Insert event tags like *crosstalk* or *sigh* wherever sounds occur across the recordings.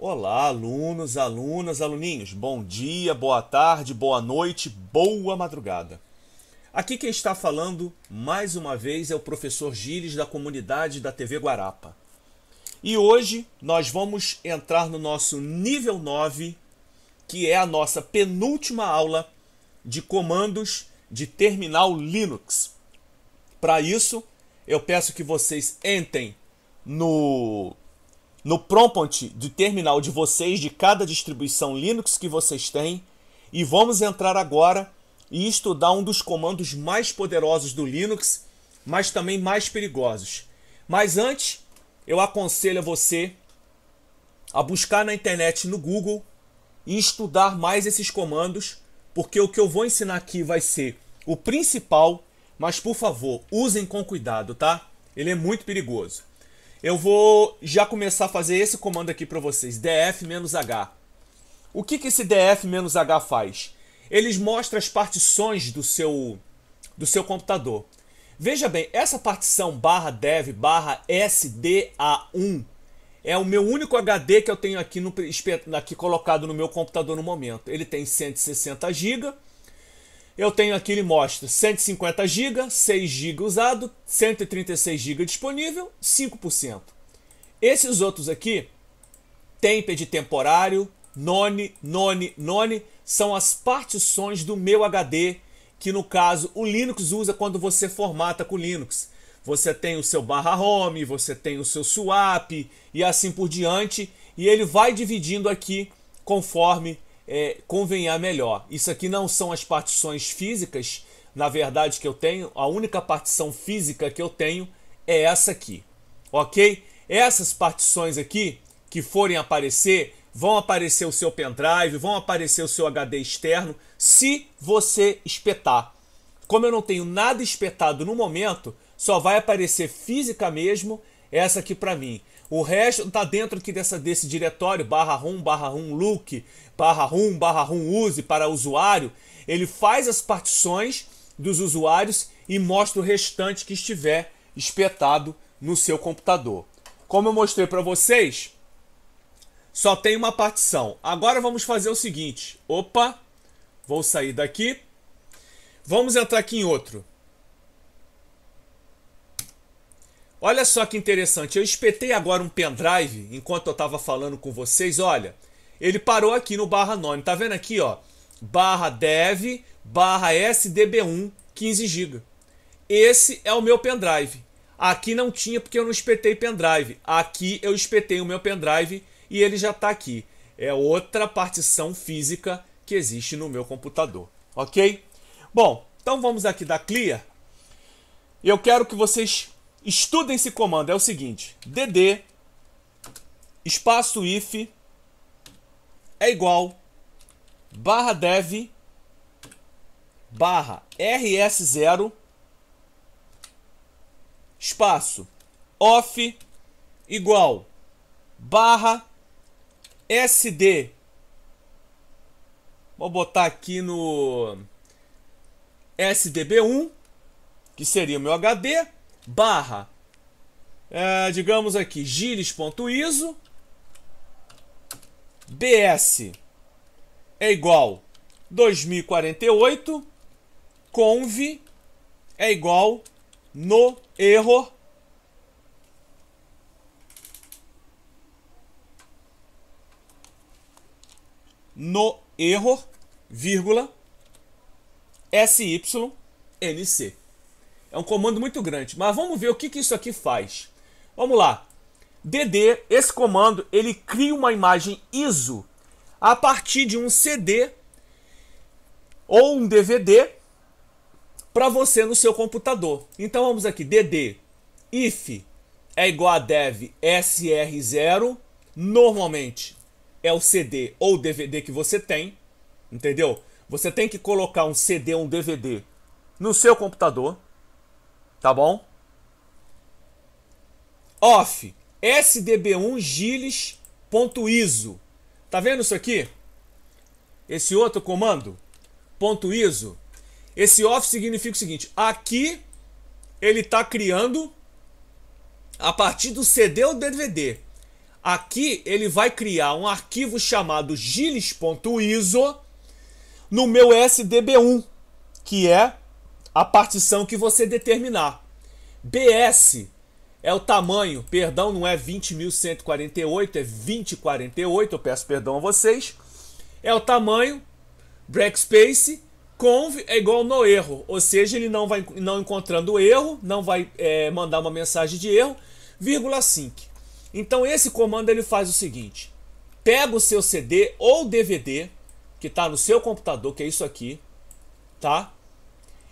Olá, alunos, alunas, aluninhos. Bom dia, boa tarde, boa noite, boa madrugada. Aqui quem está falando mais uma vez é o professor Gires da comunidade da TV Guarapa. E hoje nós vamos entrar no nosso nível 9, que é a nossa penúltima aula de comandos de terminal Linux. Para isso, eu peço que vocês entrem no no prompt de terminal de vocês, de cada distribuição Linux que vocês têm, e vamos entrar agora e estudar um dos comandos mais poderosos do Linux, mas também mais perigosos. Mas antes, eu aconselho a você a buscar na internet, no Google, e estudar mais esses comandos, porque o que eu vou ensinar aqui vai ser o principal, mas por favor, usem com cuidado, tá? Ele é muito perigoso. Eu vou já começar a fazer esse comando aqui para vocês, df-h. O que, que esse df-h faz? Eles mostram as partições do seu, do seu computador. Veja bem, essa partição barra dev barra sda1 é o meu único HD que eu tenho aqui, no, aqui colocado no meu computador no momento. Ele tem 160 GB eu tenho aqui, ele mostra 150 GB, 6 GB usado, 136 GB disponível, 5%. Esses outros aqui, é de temporário, None, None, None, são as partições do meu HD, que no caso o Linux usa quando você formata com o Linux. Você tem o seu barra home, você tem o seu swap e assim por diante, e ele vai dividindo aqui conforme é, convenhar melhor. Isso aqui não são as partições físicas, na verdade, que eu tenho. A única partição física que eu tenho é essa aqui, ok? Essas partições aqui que forem aparecer, vão aparecer o seu pendrive, vão aparecer o seu HD externo, se você espetar. Como eu não tenho nada espetado no momento, só vai aparecer física mesmo essa aqui para mim. O resto tá dentro aqui dessa, desse diretório, barra rum, barra rum look, barra rum, barra rum use para usuário. Ele faz as partições dos usuários e mostra o restante que estiver espetado no seu computador. Como eu mostrei para vocês, só tem uma partição. Agora vamos fazer o seguinte. Opa, vou sair daqui. Vamos entrar aqui em outro. Olha só que interessante, eu espetei agora um pendrive enquanto eu estava falando com vocês, olha, ele parou aqui no barra nome, tá vendo aqui, ó, barra dev, barra sdb1, 15 GB. Esse é o meu pendrive. Aqui não tinha porque eu não espetei pendrive, aqui eu espetei o meu pendrive e ele já está aqui. É outra partição física que existe no meu computador, ok? Bom, então vamos aqui dar Clear. Eu quero que vocês Estudem esse comando, é o seguinte: dd espaço if é igual barra dev barra rs0 espaço off igual barra sd vou botar aqui no sdb1 que seria o meu HD barra, é, digamos aqui, ISO, bs é igual 2048, conv é igual no erro no erro, vírgula, SYNC. É um comando muito grande. Mas vamos ver o que, que isso aqui faz. Vamos lá. DD, esse comando, ele cria uma imagem ISO a partir de um CD ou um DVD para você no seu computador. Então vamos aqui, DD if é igual a dev sr0, normalmente é o CD ou DVD que você tem, entendeu? Você tem que colocar um CD ou um DVD no seu computador Tá bom? Off. SDB1 giles.iso. Tá vendo isso aqui? Esse outro comando? Ponto .iso. Esse off significa o seguinte. Aqui ele está criando a partir do CD ou DVD. Aqui ele vai criar um arquivo chamado giles.iso no meu SDB1, que é a partição que você determinar. BS é o tamanho, perdão, não é 20.148, é 2048, eu peço perdão a vocês. É o tamanho, backspace, conv é igual no erro, ou seja, ele não vai não encontrando erro, não vai é, mandar uma mensagem de erro, vírgula sync. Então esse comando ele faz o seguinte, pega o seu CD ou DVD que está no seu computador, que é isso aqui, tá?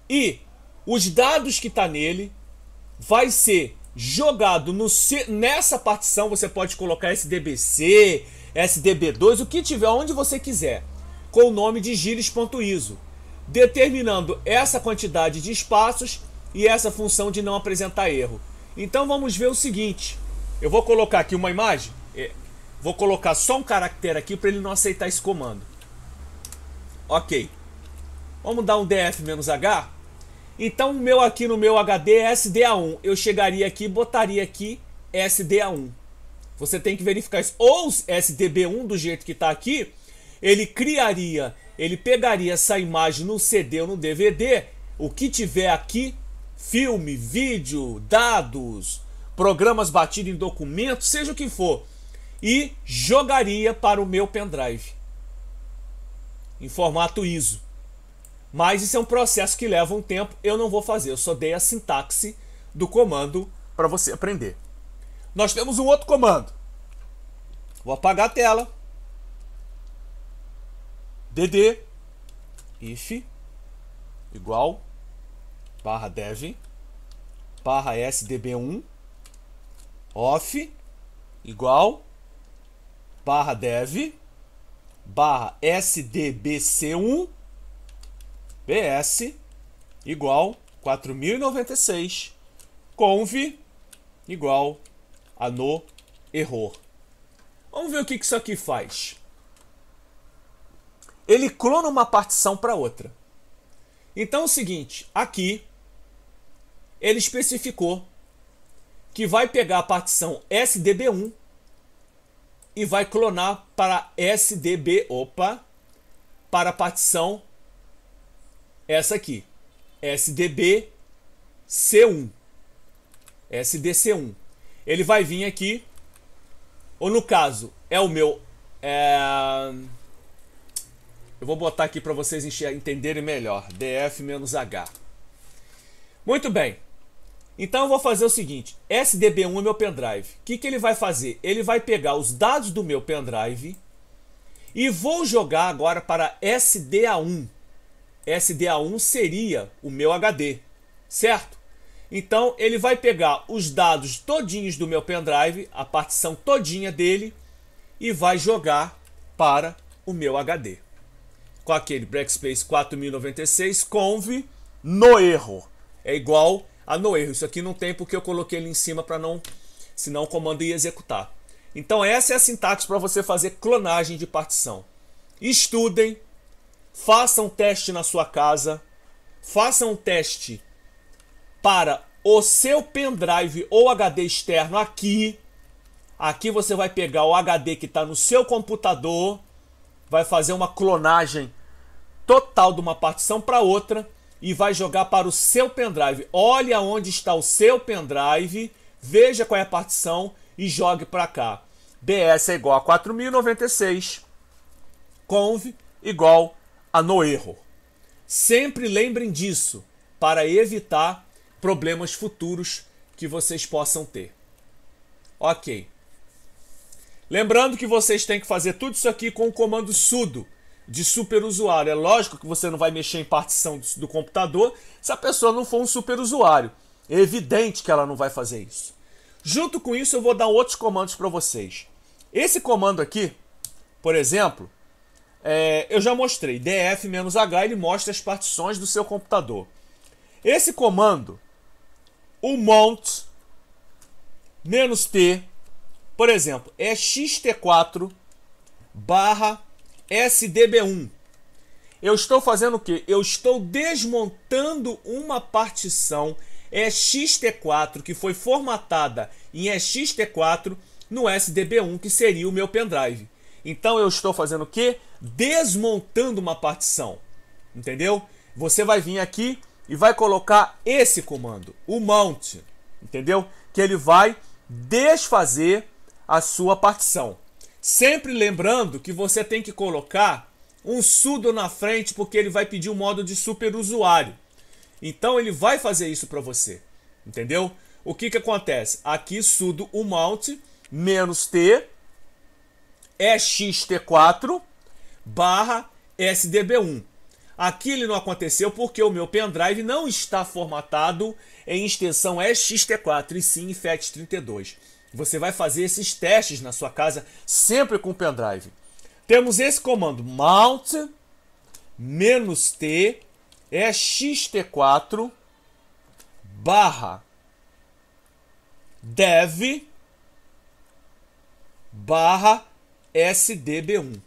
E os dados que está nele vai ser jogado no, nessa partição. Você pode colocar SDBC, SDB2, o que tiver, onde você quiser, com o nome de gires.iso, determinando essa quantidade de espaços e essa função de não apresentar erro. Então vamos ver o seguinte. Eu vou colocar aqui uma imagem. É, vou colocar só um caractere aqui para ele não aceitar esse comando. Ok. Vamos dar um df-h então o meu aqui no meu HD é SDA1. Eu chegaria aqui e botaria aqui SDA1. Você tem que verificar isso. Ou SDB1, do jeito que está aqui, ele criaria, ele pegaria essa imagem no CD ou no DVD, o que tiver aqui, filme, vídeo, dados, programas batidos em documentos, seja o que for, e jogaria para o meu pendrive em formato ISO. Mas isso é um processo que leva um tempo, eu não vou fazer, eu só dei a sintaxe do comando para você aprender. Nós temos um outro comando. Vou apagar a tela. DD if igual barra dev barra sdb1 off igual barra dev barra sdbc1 BS igual 4096 conv igual a no error. Vamos ver o que isso aqui faz. Ele clona uma partição para outra. Então é o seguinte, aqui ele especificou que vai pegar a partição SDB1 e vai clonar para SDB, opa, para a partição essa aqui, SDB C1. SDC1. Ele vai vir aqui, ou no caso, é o meu... É... Eu vou botar aqui para vocês entenderem melhor. DF-H. Muito bem. Então eu vou fazer o seguinte. SDB1 é meu pendrive. O que, que ele vai fazer? Ele vai pegar os dados do meu pendrive e vou jogar agora para SDA1. SDA1 seria o meu HD, certo? Então ele vai pegar os dados todinhos do meu pendrive, a partição todinha dele, e vai jogar para o meu HD. Com aquele Backspace 4096 conv no erro. É igual a no erro. Isso aqui não tem porque eu coloquei ele em cima para não, senão o comando ia executar. Então essa é a sintaxe para você fazer clonagem de partição. Estudem, Faça um teste na sua casa. Faça um teste para o seu pendrive ou HD externo aqui. Aqui você vai pegar o HD que está no seu computador, vai fazer uma clonagem total de uma partição para outra e vai jogar para o seu pendrive. Olha onde está o seu pendrive, veja qual é a partição e jogue para cá. BS é igual a 4096, conv igual a no erro. Sempre lembrem disso para evitar problemas futuros que vocês possam ter. Ok. Lembrando que vocês têm que fazer tudo isso aqui com o comando sudo de superusuário. É lógico que você não vai mexer em partição do, do computador se a pessoa não for um superusuário. É evidente que ela não vai fazer isso. Junto com isso, eu vou dar outros comandos para vocês. Esse comando aqui, por exemplo, é, eu já mostrei, df-h, ele mostra as partições do seu computador. Esse comando, o mount t, por exemplo, é xt4 barra sdb1. Eu estou fazendo o que? Eu estou desmontando uma partição ext4 é que foi formatada em ext4 no SDB1, que seria o meu pendrive. Então eu estou fazendo o quê? Desmontando uma partição. Entendeu? Você vai vir aqui e vai colocar esse comando, o mount, entendeu? Que ele vai desfazer a sua partição. Sempre lembrando que você tem que colocar um sudo na frente porque ele vai pedir o um modo de superusuário. Então ele vai fazer isso para você, entendeu? O que que acontece? Aqui sudo o mount menos t EXT4 barra SDB1. Aqui ele não aconteceu porque o meu pendrive não está formatado em extensão EXT4 e sim em FAT32. Você vai fazer esses testes na sua casa sempre com o pendrive. Temos esse comando mount menos t ext4 barra dev barra SDB1.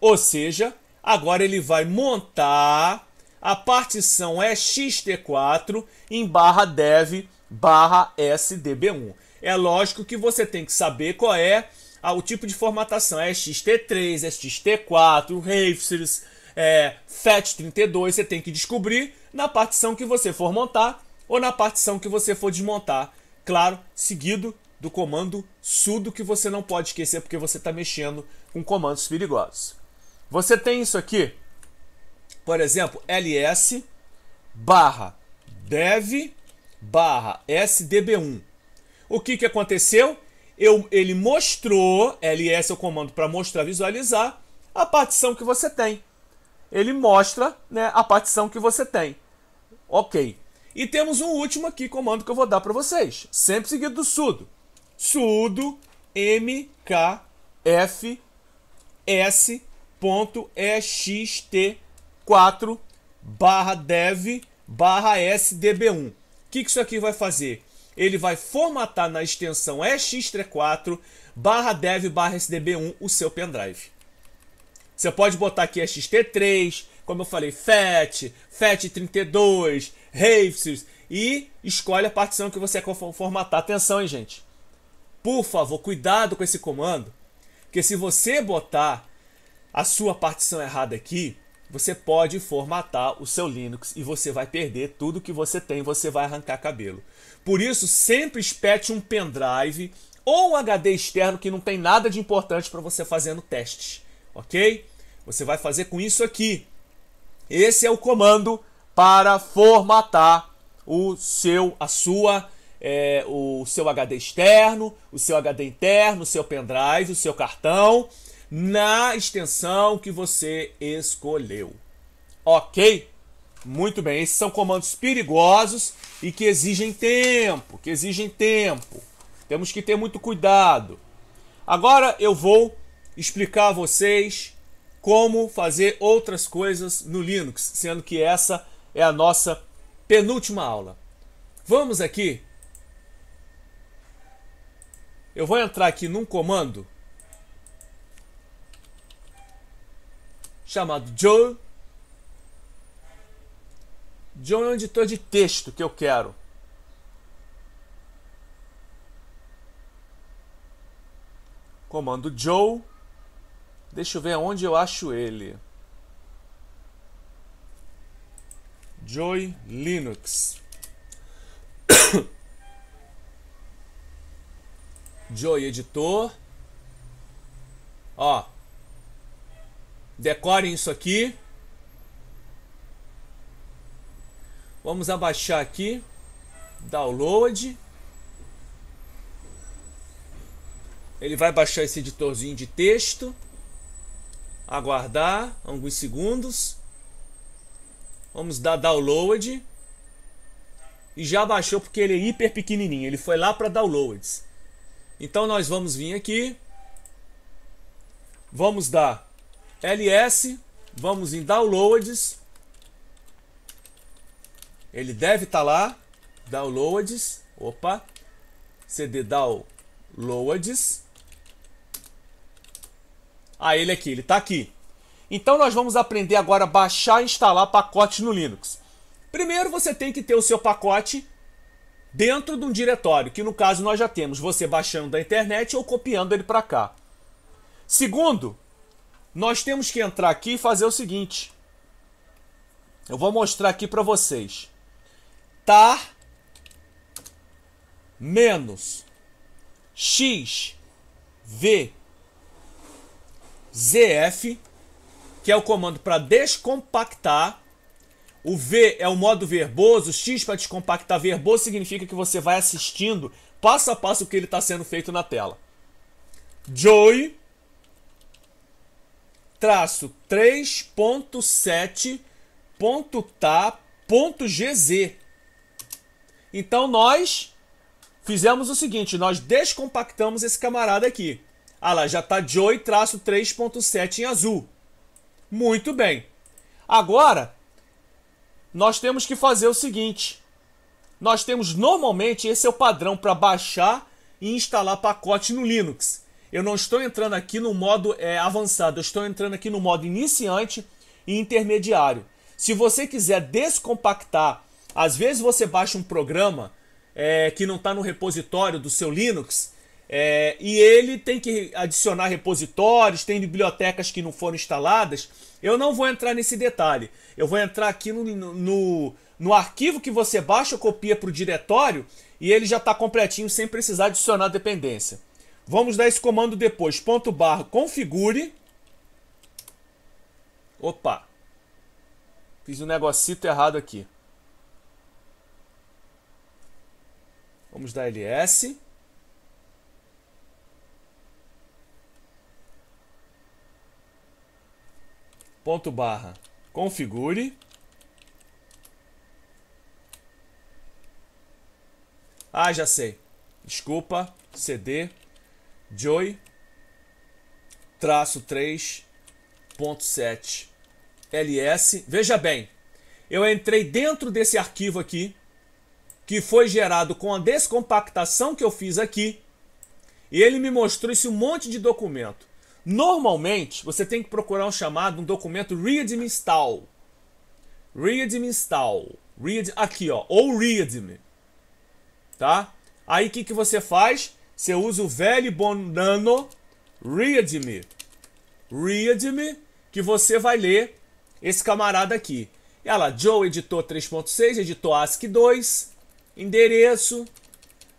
Ou seja, agora ele vai montar a partição EXT4 é em barra dev barra SDB1. É lógico que você tem que saber qual é o tipo de formatação. É 3 ext 4 Rafers, é, FAT32. Você tem que descobrir na partição que você for montar ou na partição que você for desmontar. Claro, seguido do comando sudo que você não pode esquecer porque você está mexendo com comandos perigosos. Você tem isso aqui, por exemplo, ls barra dev barra sdb1. O que, que aconteceu? Eu, ele mostrou, ls é o comando para mostrar, visualizar, a partição que você tem. Ele mostra né, a partição que você tem. Ok. E temos um último aqui, comando que eu vou dar para vocês, sempre seguido do sudo sudo mkfs.ext4 barra dev barra sdb1. O que, isso aqui vai fazer? Ele vai formatar na extensão ext4 barra dev barra sdb1 o seu pendrive. Você pode botar aqui ext 3 como eu falei, FAT, FAT32, RAVES e escolhe a partição que você quer formatar. Atenção, hein, gente. Por favor, cuidado com esse comando, porque se você botar a sua partição errada aqui, você pode formatar o seu Linux e você vai perder tudo que você tem, você vai arrancar cabelo. Por isso, sempre espete um pendrive ou um HD externo que não tem nada de importante para você fazendo teste, ok? Você vai fazer com isso aqui. Esse é o comando para formatar o seu, a sua é, o seu HD externo, o seu HD interno, o seu pendrive, o seu cartão, na extensão que você escolheu. Ok? Muito bem, esses são comandos perigosos e que exigem tempo, que exigem tempo. Temos que ter muito cuidado. Agora eu vou explicar a vocês como fazer outras coisas no Linux, sendo que essa é a nossa penúltima aula. Vamos aqui eu vou entrar aqui num comando chamado Joe. Joe é um editor de texto que eu quero. Comando Joe. Deixa eu ver onde eu acho ele. Joy Linux. *coughs* Joey Editor. Ó. Decorem isso aqui. Vamos abaixar aqui. Download. Ele vai baixar esse editorzinho de texto. Aguardar alguns segundos. Vamos dar download. E já baixou porque ele é hiper pequenininho. Ele foi lá para downloads. Então nós vamos vir aqui, vamos dar ls, vamos em downloads, ele deve estar tá lá, downloads, opa, cd downloads, ah, ele aqui, ele está aqui. Então nós vamos aprender agora a baixar e instalar pacotes no Linux. Primeiro você tem que ter o seu pacote dentro de um diretório, que no caso nós já temos você baixando da internet ou copiando ele para cá. Segundo, nós temos que entrar aqui e fazer o seguinte. Eu vou mostrar aqui para vocês. Tar tá menos x v zf, que é o comando para descompactar o V é o modo verboso, X para descompactar verboso significa que você vai assistindo passo a passo o que ele está sendo feito na tela. Joy traço 3.7.ta.gz. Tá então nós fizemos o seguinte, nós descompactamos esse camarada aqui. Ah lá, já está Joy traço 3.7 em azul. Muito bem. Agora, nós temos que fazer o seguinte. Nós temos normalmente esse é o padrão para baixar e instalar pacote no Linux. Eu não estou entrando aqui no modo é, avançado, eu estou entrando aqui no modo iniciante e intermediário. Se você quiser descompactar, às vezes você baixa um programa é, que não está no repositório do seu Linux é, e ele tem que adicionar repositórios, tem bibliotecas que não foram instaladas. Eu não vou entrar nesse detalhe. Eu vou entrar aqui no, no, no arquivo que você baixa ou copia para o diretório e ele já está completinho sem precisar adicionar dependência. Vamos dar esse comando depois. Ponto barra configure. Opa! Fiz um negocito errado aqui. Vamos dar ls. ponto barra configure. Ah, já sei. Desculpa, CD joy traço 3.7 ls. Veja bem, eu entrei dentro desse arquivo aqui que foi gerado com a descompactação que eu fiz aqui, e ele me mostrou esse monte de documento. Normalmente, você tem que procurar um chamado, um documento readme style. Readme style. Read, aqui, ó. Ou readme. Tá? Aí, o que, que você faz? Você usa o velho bonano nano readme. Readme, que você vai ler esse camarada aqui. E olha lá, Joe editou 3.6, editou ASCII 2, endereço.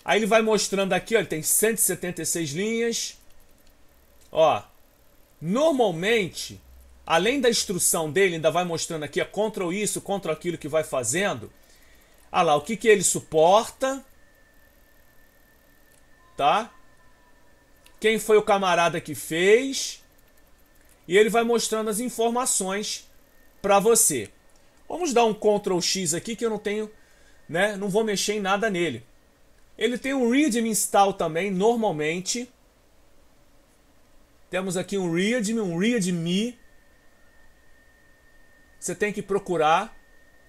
Aí ele vai mostrando aqui, ó, ele tem 176 linhas. Ó, Normalmente, além da instrução dele, ainda vai mostrando aqui, é contra isso, contra aquilo que vai fazendo. Olha ah lá, o que, que ele suporta. Tá? Quem foi o camarada que fez. E ele vai mostrando as informações para você. Vamos dar um Ctrl X aqui que eu não tenho, né? Não vou mexer em nada nele. Ele tem um Readme Install também, normalmente. Temos aqui um readme, um readme. Você tem que procurar.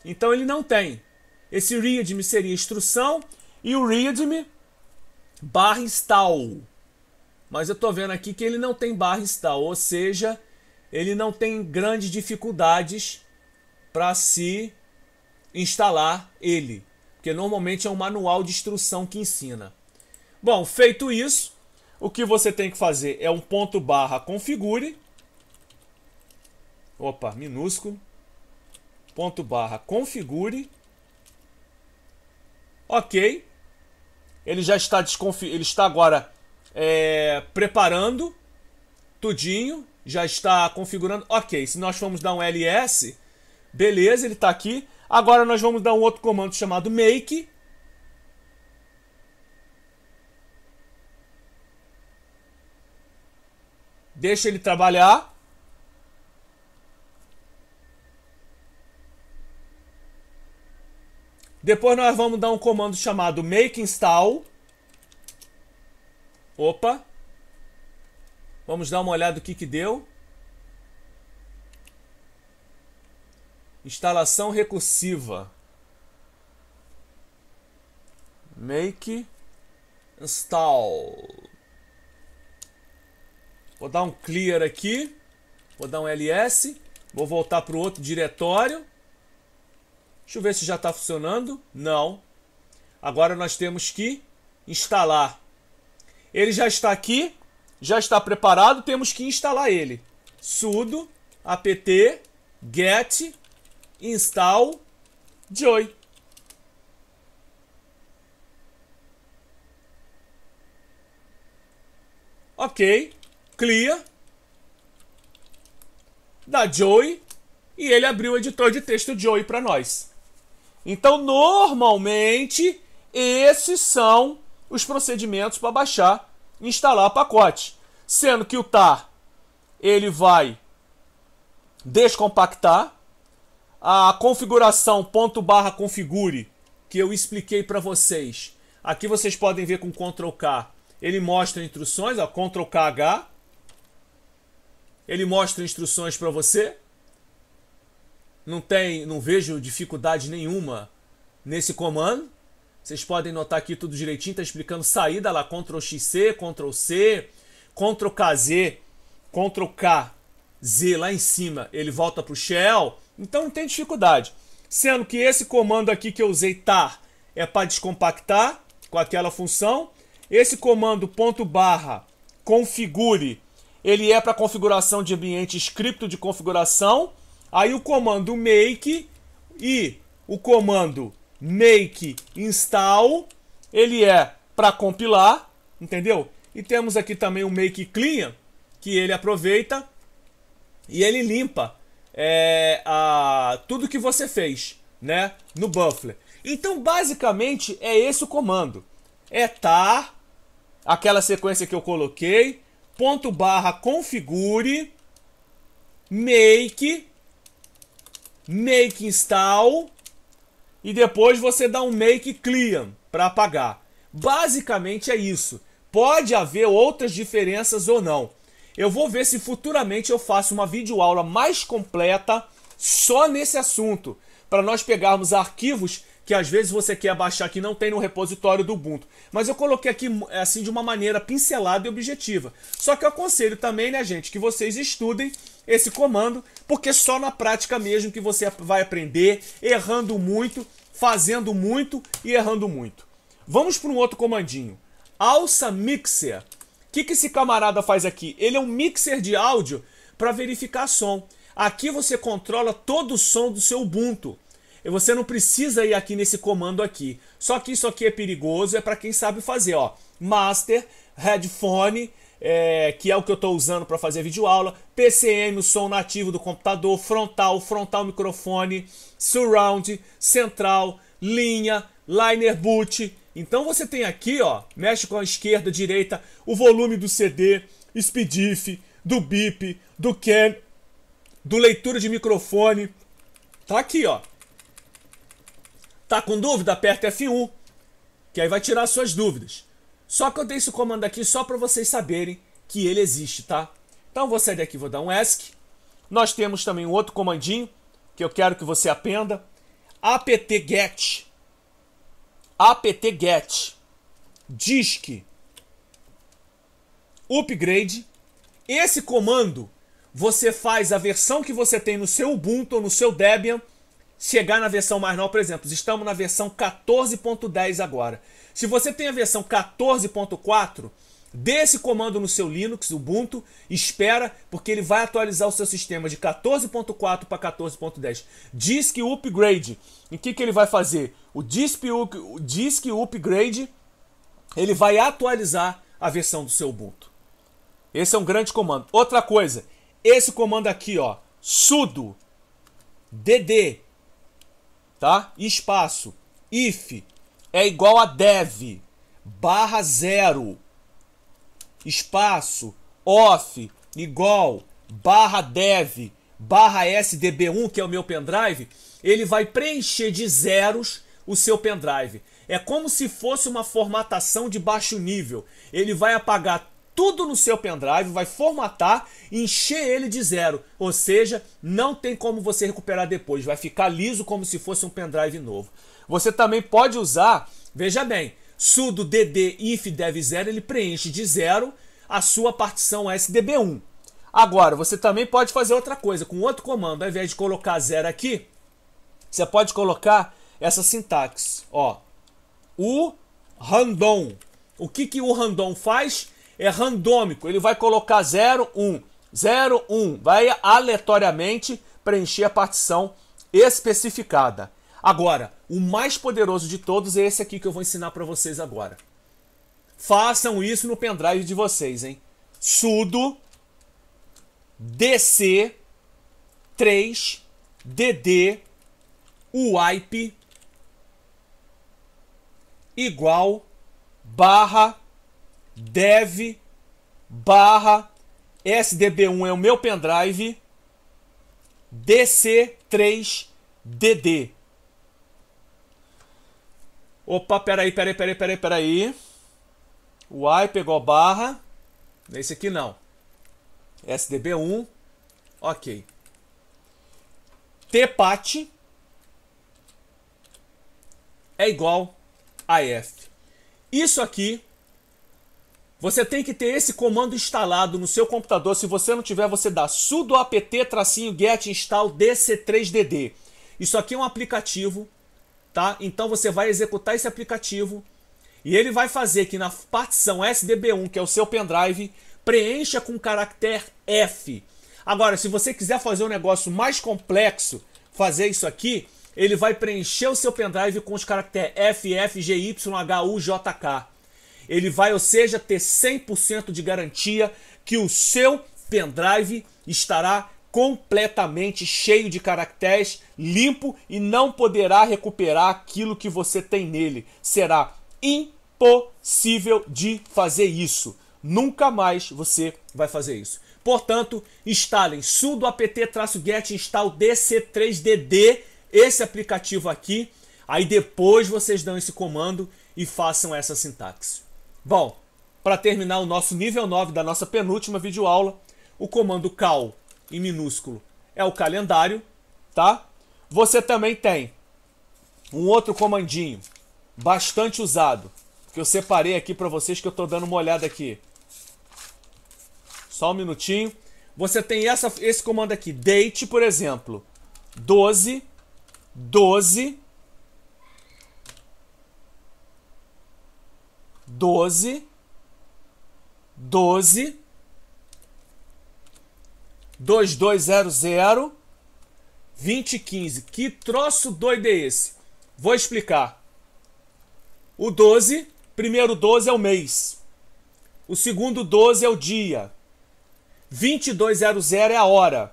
Então ele não tem. Esse readme seria instrução e o readme barra install. Mas eu estou vendo aqui que ele não tem barra install, ou seja, ele não tem grandes dificuldades para se instalar ele, porque normalmente é um manual de instrução que ensina. Bom, feito isso, o que você tem que fazer é um ponto barra configure. Opa, minúsculo. Ponto barra configure. Ok. Ele já está desconfi... Ele está agora é, preparando tudinho. Já está configurando. Ok, se nós formos dar um ls, beleza, ele está aqui. Agora nós vamos dar um outro comando chamado make Deixa ele trabalhar. Depois nós vamos dar um comando chamado make install. Opa. Vamos dar uma olhada o que que deu. Instalação recursiva. Make install. Vou dar um clear aqui. Vou dar um ls. Vou voltar para o outro diretório. Deixa eu ver se já está funcionando. Não. Agora nós temos que instalar. Ele já está aqui. Já está preparado. Temos que instalar ele. sudo apt get install joy. Ok. Clear da Joey, e ele abriu o editor de texto Joey para nós. Então, normalmente, esses são os procedimentos para baixar e instalar pacote. Sendo que o TAR ele vai descompactar a configuração ponto barra configure que eu expliquei para vocês. Aqui vocês podem ver com Ctrl K, ele mostra instruções, ó, Ctrl KH, ele mostra instruções para você. Não tem, não vejo dificuldade nenhuma nesse comando. Vocês podem notar aqui tudo direitinho, tá explicando saída lá, Ctrl XC, Ctrl C, Ctrl KZ, Ctrl K, Z lá em cima, ele volta pro shell. Então não tem dificuldade. Sendo que esse comando aqui que eu usei tar é para descompactar com aquela função. Esse comando ponto barra configure ele é para configuração de ambiente script de configuração. Aí o comando make e o comando make install, ele é para compilar, entendeu? E temos aqui também o make clean, que ele aproveita e ele limpa é, a, tudo que você fez né, no buffer. Então, basicamente, é esse o comando. É tar, aquela sequência que eu coloquei, ponto barra configure make make install e depois você dá um make clean para apagar. Basicamente é isso. Pode haver outras diferenças ou não. Eu vou ver se futuramente eu faço uma videoaula mais completa só nesse assunto, para nós pegarmos arquivos que às vezes você quer baixar que não tem no repositório do Ubuntu. Mas eu coloquei aqui é, assim de uma maneira pincelada e objetiva. Só que eu aconselho também, né, gente, que vocês estudem esse comando, porque só na prática mesmo que você vai aprender, errando muito, fazendo muito e errando muito. Vamos para um outro comandinho. Alça Mixer. O que, que esse camarada faz aqui? Ele é um mixer de áudio para verificar som. Aqui você controla todo o som do seu Ubuntu. Você não precisa ir aqui nesse comando aqui. Só que isso aqui é perigoso, é para quem sabe fazer, ó. Master, headphone, é, que é o que eu estou usando para fazer videoaula, PCM, o som nativo do computador, frontal, frontal microfone, surround, central, linha, liner boot. Então você tem aqui, ó, mexe com a esquerda, direita, o volume do CD, SPDIF, do BIP, do CAN, do leitura de microfone. Tá aqui, ó. Tá com dúvida? Aperta F1, que aí vai tirar suas dúvidas. Só que eu dei esse comando aqui só para vocês saberem que ele existe, tá? Então vou sair daqui, vou dar um ESC. Nós temos também um outro comandinho que eu quero que você aprenda, apt-get. apt-get. Disk upgrade. Esse comando você faz a versão que você tem no seu Ubuntu ou no seu Debian chegar na versão mais nova, por exemplo, estamos na versão 14.10 agora. Se você tem a versão 14.4, dê esse comando no seu Linux, Ubuntu, espera, porque ele vai atualizar o seu sistema de 14.4 para 14.10. Disk Upgrade. E o que, que ele vai fazer? O disk, o disk Upgrade ele vai atualizar a versão do seu Ubuntu. Esse é um grande comando. Outra coisa, esse comando aqui, ó, sudo dd tá? Espaço. If é igual a dev barra zero. Espaço off igual barra dev barra SDB1, que é o meu pendrive, ele vai preencher de zeros o seu pendrive. É como se fosse uma formatação de baixo nível. Ele vai apagar tudo no seu pendrive, vai formatar e encher ele de zero. Ou seja, não tem como você recuperar depois, vai ficar liso como se fosse um pendrive novo. Você também pode usar, veja bem, sudo dd if dev zero ele preenche de zero a sua partição SDB1. Agora, você também pode fazer outra coisa com outro comando, ao invés de colocar zero aqui, você pode colocar essa sintaxe, ó, o random. O que, que o random faz? é randômico. Ele vai colocar 0, 1, 0, 1. Vai aleatoriamente preencher a partição especificada. Agora, o mais poderoso de todos é esse aqui que eu vou ensinar para vocês agora. Façam isso no pendrive de vocês, hein? Sudo DC 3 DD wipe igual barra dev barra SDB1 é o meu pendrive DC3DD. Opa, peraí, peraí, peraí, peraí, peraí. O I pegou barra. Nesse aqui não. SDB1. Ok. TPAT é igual a F. Isso aqui você tem que ter esse comando instalado no seu computador. Se você não tiver, você dá sudo apt-get install dc3dd. Isso aqui é um aplicativo, tá? Então você vai executar esse aplicativo e ele vai fazer que na partição SDB1, que é o seu pendrive, preencha com caractere F. Agora, se você quiser fazer um negócio mais complexo, fazer isso aqui, ele vai preencher o seu pendrive com os caracteres F, F, G, Y, H, U, J, K ele vai, ou seja, ter 100% de garantia que o seu pendrive estará completamente cheio de caracteres, limpo e não poderá recuperar aquilo que você tem nele. Será impossível de fazer isso. Nunca mais você vai fazer isso. Portanto, instalem sudo apt-get install dc3dd, esse aplicativo aqui. Aí depois vocês dão esse comando e façam essa sintaxe. Bom, para terminar o nosso nível 9 da nossa penúltima videoaula, o comando cal em minúsculo é o calendário, tá? Você também tem um outro comandinho bastante usado, que eu separei aqui para vocês que eu estou dando uma olhada aqui. Só um minutinho. Você tem essa, esse comando aqui, date, por exemplo, 12, 12, doze, doze, dois dois zero zero, vinte quinze. Que troço doido é esse? Vou explicar. O doze, primeiro doze é o mês. O segundo doze é o dia. vinte dois zero zero é a hora.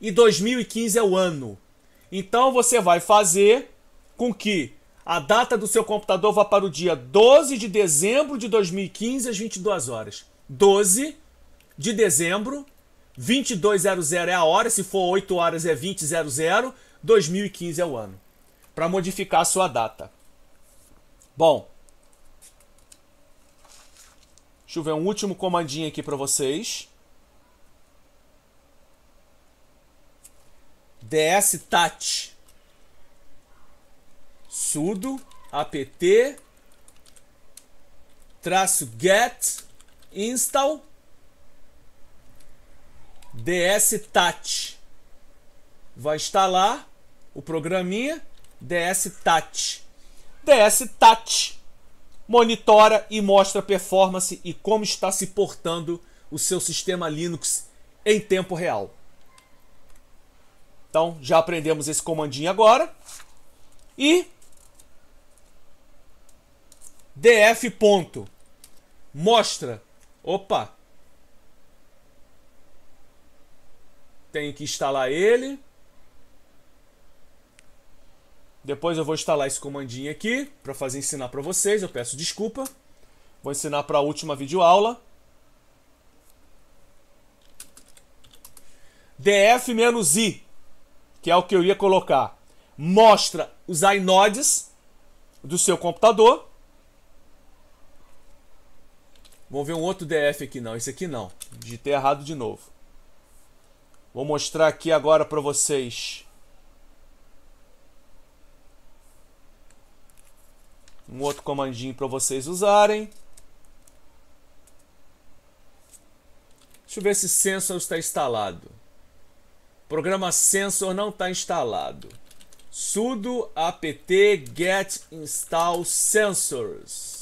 E dois mil e quinze é o ano. Então você vai fazer com que a data do seu computador vá para o dia 12 de dezembro de 2015 às 22 horas. 12 de dezembro, 2200 é a hora, se for 8 horas é 2000, 2015 é o ano. Para modificar a sua data. Bom, Deixa eu ver um último comandinho aqui para vocês. DS Touch sudo apt traço get install dstat vai instalar o programinha dstat dstat monitora e mostra a performance e como está se portando o seu sistema Linux em tempo real. Então, já aprendemos esse comandinho agora. E DF ponto. Mostra. Opa. Tem que instalar ele. Depois eu vou instalar esse comandinho aqui para fazer ensinar para vocês. Eu peço desculpa. Vou ensinar para a última videoaula. df-i, que é o que eu ia colocar. Mostra os inodes do seu computador Vamos ver um outro DF aqui não, esse aqui não. Digitei errado de novo. Vou mostrar aqui agora para vocês. Um outro comandinho para vocês usarem. Deixa eu ver se sensor está instalado. Programa sensor não está instalado. sudo apt get install sensors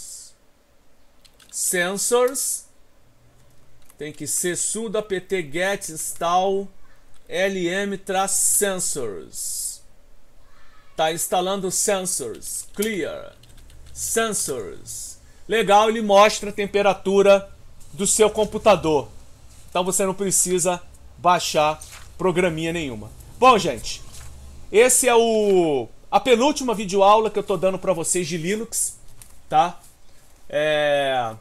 sensors. Tem que ser sudo apt get install lm-sensors. Tá instalando sensors. Clear. Sensors. Legal, ele mostra a temperatura do seu computador. Então você não precisa baixar programinha nenhuma. Bom, gente, esse é o a penúltima videoaula que eu tô dando para vocês de Linux, tá? É...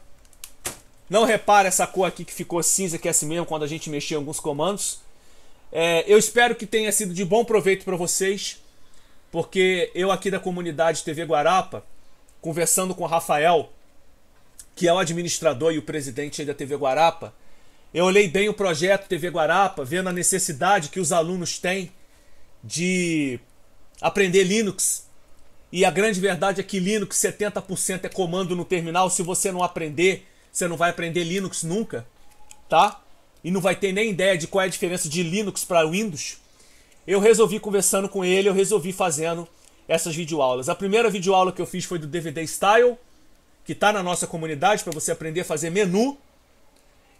Não repara essa cor aqui que ficou cinza, que é assim mesmo quando a gente mexia em alguns comandos. É, eu espero que tenha sido de bom proveito para vocês, porque eu aqui da comunidade TV Guarapa, conversando com o Rafael, que é o administrador e o presidente da TV Guarapa, eu olhei bem o projeto TV Guarapa, vendo a necessidade que os alunos têm de aprender Linux. E a grande verdade é que Linux 70% é comando no terminal. Se você não aprender, você não vai aprender Linux nunca, tá? E não vai ter nem ideia de qual é a diferença de Linux para Windows. Eu resolvi conversando com ele, eu resolvi fazendo essas videoaulas. A primeira videoaula que eu fiz foi do DVD Style, que está na nossa comunidade para você aprender a fazer menu.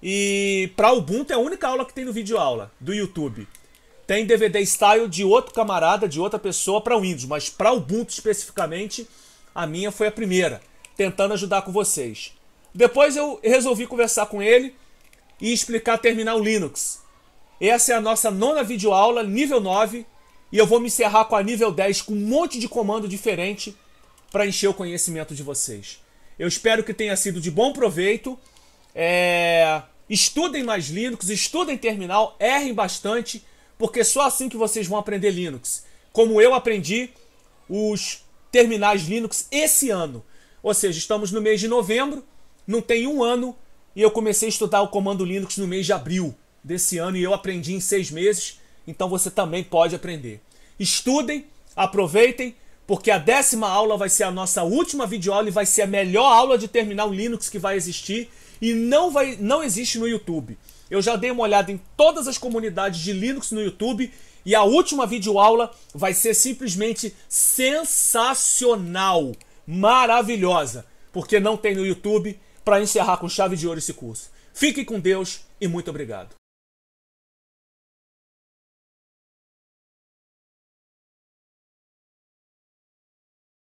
E para Ubuntu é a única aula que tem no videoaula do YouTube. Tem DVD Style de outro camarada, de outra pessoa para Windows, mas para Ubuntu especificamente, a minha foi a primeira, tentando ajudar com vocês. Depois eu resolvi conversar com ele e explicar terminal Linux. Essa é a nossa nona videoaula, nível 9, e eu vou me encerrar com a nível 10 com um monte de comando diferente para encher o conhecimento de vocês. Eu espero que tenha sido de bom proveito. É... Estudem mais Linux, estudem terminal, errem bastante, porque só assim que vocês vão aprender Linux. Como eu aprendi os terminais Linux esse ano. Ou seja, estamos no mês de novembro não tem um ano e eu comecei a estudar o comando Linux no mês de abril desse ano e eu aprendi em seis meses, então você também pode aprender. Estudem, aproveitem, porque a décima aula vai ser a nossa última videoaula e vai ser a melhor aula de terminal Linux que vai existir e não, vai, não existe no YouTube. Eu já dei uma olhada em todas as comunidades de Linux no YouTube e a última videoaula vai ser simplesmente sensacional, maravilhosa, porque não tem no YouTube para encerrar com chave de ouro esse curso. Fique com Deus e muito obrigado.